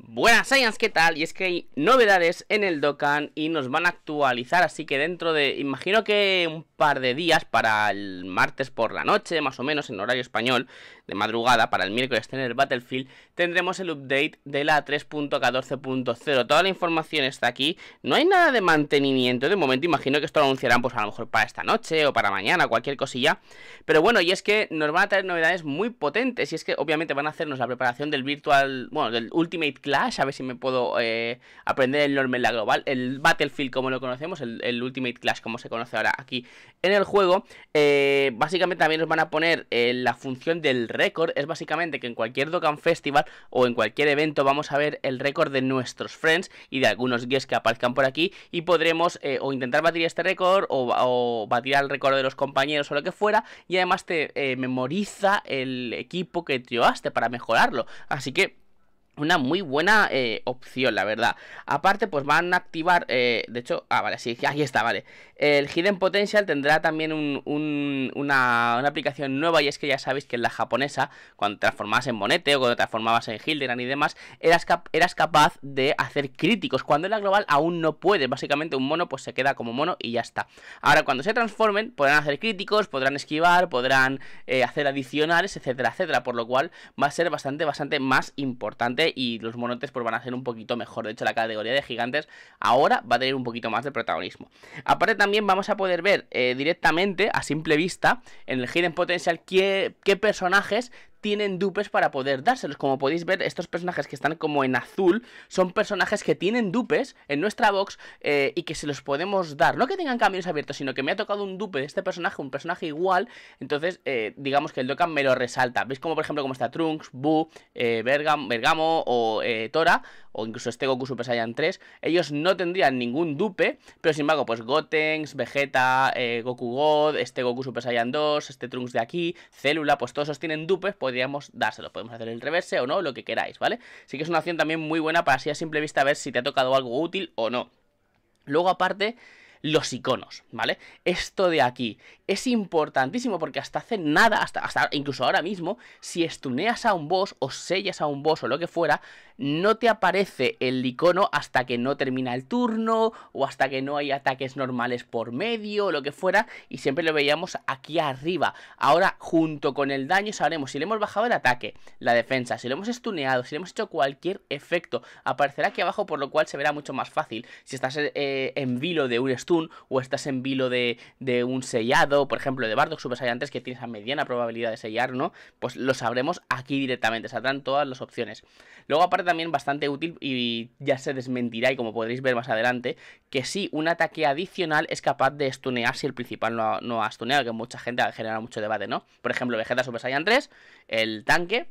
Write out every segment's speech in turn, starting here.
Buenas Science, ¿qué tal? Y es que hay novedades en el Dokkan y nos van a actualizar, así que dentro de, imagino que un par de días para el martes por la noche, más o menos en horario español, de madrugada, para el miércoles tener Battlefield, tendremos el update de la 3.14.0. Toda la información está aquí. No hay nada de mantenimiento de momento. Imagino que esto lo anunciarán, pues a lo mejor para esta noche o para mañana, cualquier cosilla. Pero bueno, y es que nos van a traer novedades muy potentes. Y es que obviamente van a hacernos la preparación del Virtual, bueno, del Ultimate Clash. A ver si me puedo eh, aprender el normal en la global. El Battlefield como lo conocemos, el, el Ultimate Clash como se conoce ahora aquí en el juego. Eh, básicamente también nos van a poner eh, la función del récord. Es básicamente que en cualquier Dokkan Festival o en cualquier evento vamos a ver el récord de nuestros friends y de algunos guests que aparezcan por aquí. Y podremos eh, o intentar batir este récord o, batir al récord de los compañeros o lo que fuera. Y además te memoriza el equipo que llevaste para mejorarlo. Así que una muy buena opción, la verdad. Aparte, pues van a activar, de hecho, ah, vale, sí, ahí está, vale. El Hidden Potential tendrá también una, aplicación nueva y es que ya sabéis que en la japonesa, cuando transformabas en Monete o cuando transformabas en Hilderan y demás, eras, capaz de hacer críticos. Cuando en la global aún no puedes, básicamente un mono pues se queda como mono y ya está. Ahora cuando se transformen podrán hacer críticos, podrán esquivar, podrán eh, hacer adicionales, etcétera, etcétera. Por lo cual va a ser bastante, bastante más importante y los monotes pues van a ser un poquito mejor. De hecho la categoría de gigantes ahora va a tener un poquito más de protagonismo. Aparte también también vamos a poder ver eh, directamente, a simple vista, en el Hidden Potential, qué personajes tienen dupes para poder dárselos. Como podéis ver, estos personajes que están como en azul son personajes que tienen dupes en nuestra box eh, y que se los podemos dar. No que tengan cambios abiertos, sino que me ha tocado un dupe de este personaje, un personaje igual. Entonces, eh, digamos que el Dokkan me lo resalta. ¿Veis como, por ejemplo, como está Trunks, Buu eh, Bergamo o Tora? O incluso este Goku Super Saiyan 3. Ellos no tendrían ningún dupe, pero sin embargo, pues Gotenks, Vegeta, Goku God, este Goku Super Saiyan 2, este Trunks de aquí, Célula, pues todos esos tienen dupes podríamos dárselo. Podemos hacer el reverse o no, lo que queráis, ¿vale? Así que es una opción también muy buena para así a simple vista ver si te ha tocado algo útil o no. Luego aparte, los iconos, ¿vale? Esto de aquí es importantísimo porque hasta hace nada, hasta, incluso ahora mismo, si estuneas a un boss o sellas a un boss o lo que fuera, no te aparece el icono hasta que no termina el turno o hasta que no hay ataques normales por medio o lo que fuera y siempre lo veíamos aquí arriba. Ahora junto con el daño sabremos si le hemos bajado el ataque, la defensa, si lo hemos estuneado, si le hemos hecho cualquier efecto. Aparecerá aquí abajo por lo cual se verá mucho más fácil si estás eh, en vilo de un stun o estás en vilo de un sellado por ejemplo, de Bardock Super Saiyan 3, que tiene esa mediana probabilidad de sellar, ¿no? Pues lo sabremos aquí directamente, saldrán todas las opciones. Luego, aparte, también bastante útil y ya se desmentirá, y como podréis ver más adelante, que sí, un ataque adicional es capaz de stunear si el principal no ha, no que mucha gente ha generado mucho debate, ¿no? Por ejemplo, Vegeta Super Saiyan 3, el tanque,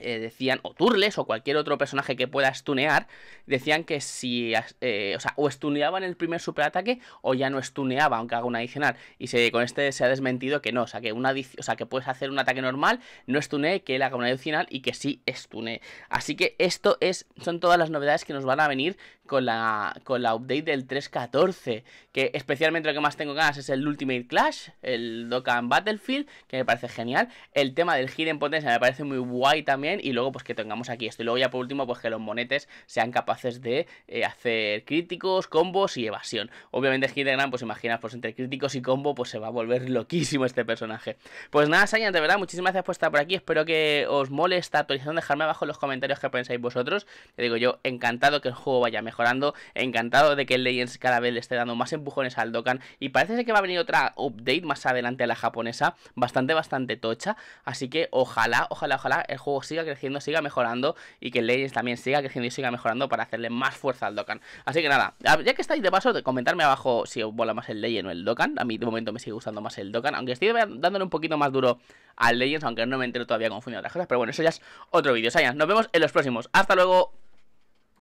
eh, decían, o Turles o cualquier otro personaje que pueda stunear, decían que si, eh, o sea, o stuneaban el primer superataque o ya no stuneaba, aunque haga una adicional. Y se, con este se ha desmentido que no, o sea, que, o sea, que puedes hacer un ataque normal, no stunee, que él haga una adicional y que sí stunee. Así que esto es, son todas las novedades que nos van a venir con la, con la update del 3.14, que especialmente lo que más tengo ganas es el Ultimate Clash, el Dokkan Battlefield, que me parece genial. El tema del hidden potencia me parece muy guay también y luego pues que tengamos aquí esto y luego ya por último pues que los monetes sean capaces de eh, hacer críticos, combos y evasión. Obviamente Gran pues imagina pues entre críticos y combo pues se va a volver loquísimo este personaje. Pues nada Saiyan, de verdad muchísimas gracias por estar por aquí, espero que os mole esta actualización, dejadme abajo en los comentarios que pensáis vosotros, le digo yo encantado que el juego vaya mejorando, encantado de que el Legends cada vez le esté dando más empujones al Dokkan y parece que va a venir otra update más adelante a la japonesa, bastante bastante tocha, así que ojalá, ojalá, ojalá el juego siga creciendo, siga mejorando y que Legends también siga creciendo y siga mejorando para hacerle más fuerza al Dokkan. Así que nada, ya que estáis de paso, comentarme abajo si os mola más el Legend o el Dokkan. A mí de momento me sigue gustando más el Dokkan, aunque estoy dándole un poquito más duro al Legends, aunque no me entero todavía confundiendo otras cosas. Pero bueno, eso ya es otro vídeo. ya nos vemos en los próximos. Hasta luego.